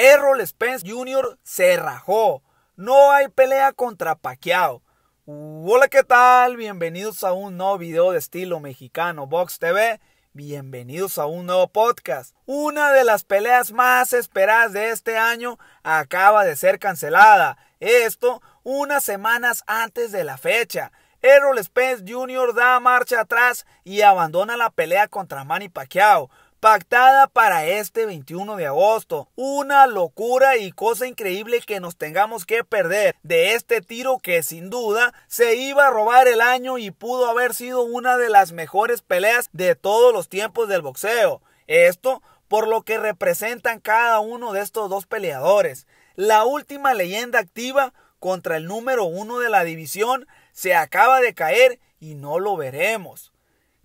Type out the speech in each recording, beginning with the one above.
Errol Spence Jr. se rajó. No hay pelea contra Pacquiao. Hola, ¿qué tal? Bienvenidos a un nuevo video de estilo mexicano Box TV. Bienvenidos a un nuevo podcast. Una de las peleas más esperadas de este año acaba de ser cancelada. Esto unas semanas antes de la fecha. Errol Spence Jr. da marcha atrás y abandona la pelea contra Manny Pacquiao pactada para este 21 de agosto. Una locura y cosa increíble que nos tengamos que perder de este tiro que sin duda se iba a robar el año y pudo haber sido una de las mejores peleas de todos los tiempos del boxeo. Esto por lo que representan cada uno de estos dos peleadores. La última leyenda activa contra el número uno de la división se acaba de caer y no lo veremos.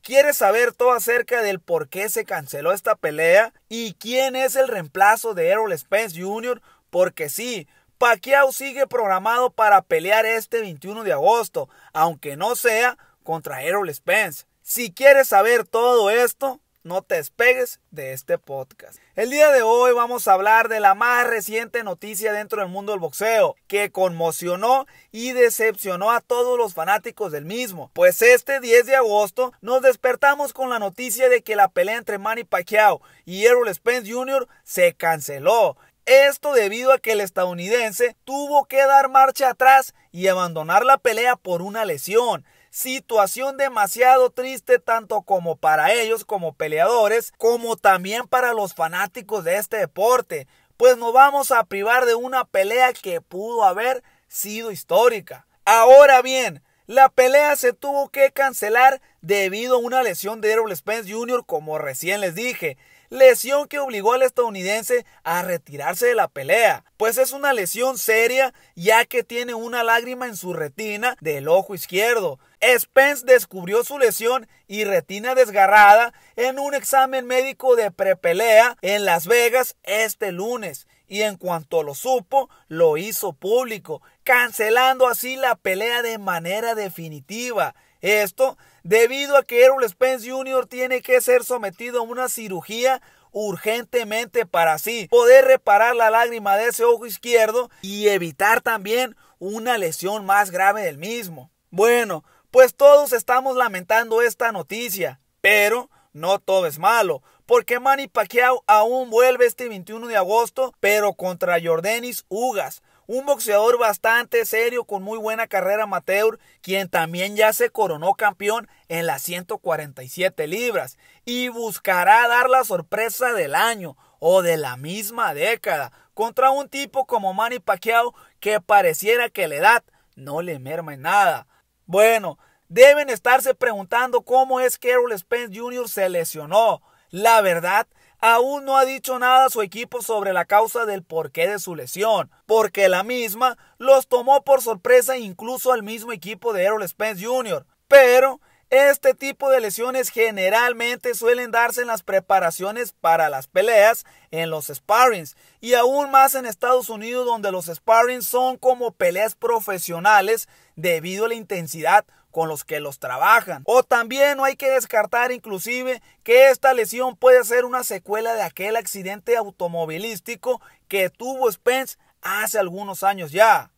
¿Quieres saber todo acerca del por qué se canceló esta pelea? ¿Y quién es el reemplazo de Errol Spence Jr.? Porque sí, Pacquiao sigue programado para pelear este 21 de agosto, aunque no sea contra Errol Spence. Si quieres saber todo esto, no te despegues de este podcast. El día de hoy vamos a hablar de la más reciente noticia dentro del mundo del boxeo que conmocionó y decepcionó a todos los fanáticos del mismo. Pues este 10 de agosto nos despertamos con la noticia de que la pelea entre Manny Pacquiao y Errol Spence Jr. se canceló. Esto debido a que el estadounidense tuvo que dar marcha atrás y abandonar la pelea por una lesión. Situación demasiado triste tanto como para ellos como peleadores, como también para los fanáticos de este deporte, pues nos vamos a privar de una pelea que pudo haber sido histórica. Ahora bien, la pelea se tuvo que cancelar debido a una lesión de Errol Spence Jr., como recién les dije lesión que obligó al estadounidense a retirarse de la pelea, pues es una lesión seria ya que tiene una lágrima en su retina del ojo izquierdo, Spence descubrió su lesión y retina desgarrada en un examen médico de prepelea en Las Vegas este lunes y en cuanto lo supo, lo hizo público, cancelando así la pelea de manera definitiva. Esto debido a que Errol Spence Jr. tiene que ser sometido a una cirugía urgentemente para así poder reparar la lágrima de ese ojo izquierdo y evitar también una lesión más grave del mismo. Bueno, pues todos estamos lamentando esta noticia, pero no todo es malo, porque Manny Pacquiao aún vuelve este 21 de agosto, pero contra Jordanis Ugas, un boxeador bastante serio con muy buena carrera amateur, quien también ya se coronó campeón en las 147 libras y buscará dar la sorpresa del año o de la misma década contra un tipo como Manny Pacquiao que pareciera que la edad no le merma en nada. Bueno, deben estarse preguntando cómo es que Errol Spence Jr. se lesionó. La verdad, aún no ha dicho nada a su equipo sobre la causa del porqué de su lesión, porque la misma los tomó por sorpresa incluso al mismo equipo de Errol Spence Jr. Pero este tipo de lesiones generalmente suelen darse en las preparaciones para las peleas, en los sparrings y aún más en Estados Unidos donde los sparrings son como peleas profesionales debido a la intensidad con los que los trabajan. O también no hay que descartar inclusive que esta lesión puede ser una secuela de aquel accidente automovilístico que tuvo Spence hace algunos años ya.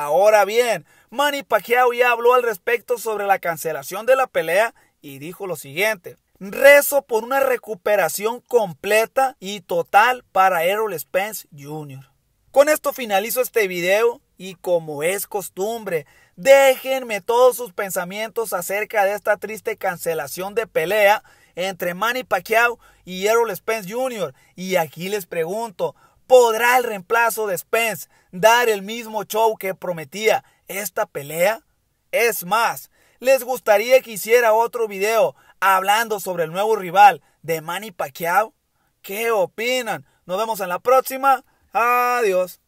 Ahora bien, Manny Pacquiao ya habló al respecto sobre la cancelación de la pelea y dijo lo siguiente. Rezo por una recuperación completa y total para Errol Spence Jr. Con esto finalizo este video y como es costumbre, déjenme todos sus pensamientos acerca de esta triste cancelación de pelea entre Manny Pacquiao y Errol Spence Jr. Y aquí les pregunto, ¿Podrá el reemplazo de Spence dar el mismo show que prometía esta pelea? Es más, les gustaría que hiciera otro video hablando sobre el nuevo rival de Manny Pacquiao. ¿Qué opinan? Nos vemos en la próxima. Adiós.